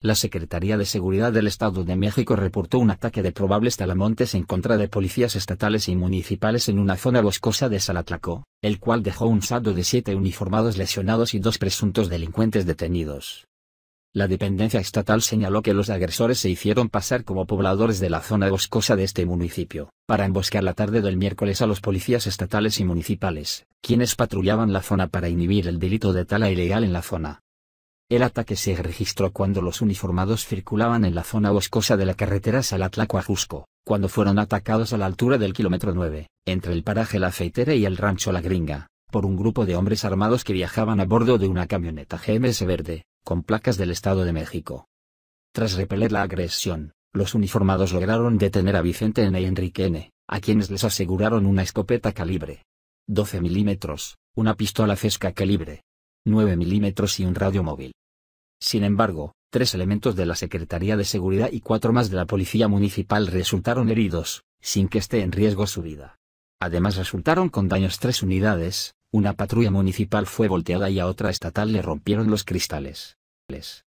La Secretaría de Seguridad del Estado de México reportó un ataque de probables talamontes en contra de policías estatales y municipales en una zona boscosa de Salatlaco, el cual dejó un saldo de siete uniformados lesionados y dos presuntos delincuentes detenidos. La dependencia estatal señaló que los agresores se hicieron pasar como pobladores de la zona boscosa de este municipio, para emboscar la tarde del miércoles a los policías estatales y municipales, quienes patrullaban la zona para inhibir el delito de tala ilegal en la zona. El ataque se registró cuando los uniformados circulaban en la zona boscosa de la carretera Salatla-Coajusco, cuando fueron atacados a la altura del kilómetro 9, entre el paraje La Feitera y el rancho La Gringa, por un grupo de hombres armados que viajaban a bordo de una camioneta GMS verde, con placas del Estado de México. Tras repeler la agresión, los uniformados lograron detener a Vicente N. y Enrique N., a quienes les aseguraron una escopeta calibre 12 milímetros, una pistola Fesca calibre 9 milímetros y un radio móvil. Sin embargo, tres elementos de la Secretaría de Seguridad y cuatro más de la Policía Municipal resultaron heridos, sin que esté en riesgo su vida. Además resultaron con daños tres unidades, una patrulla municipal fue volteada y a otra estatal le rompieron los cristales.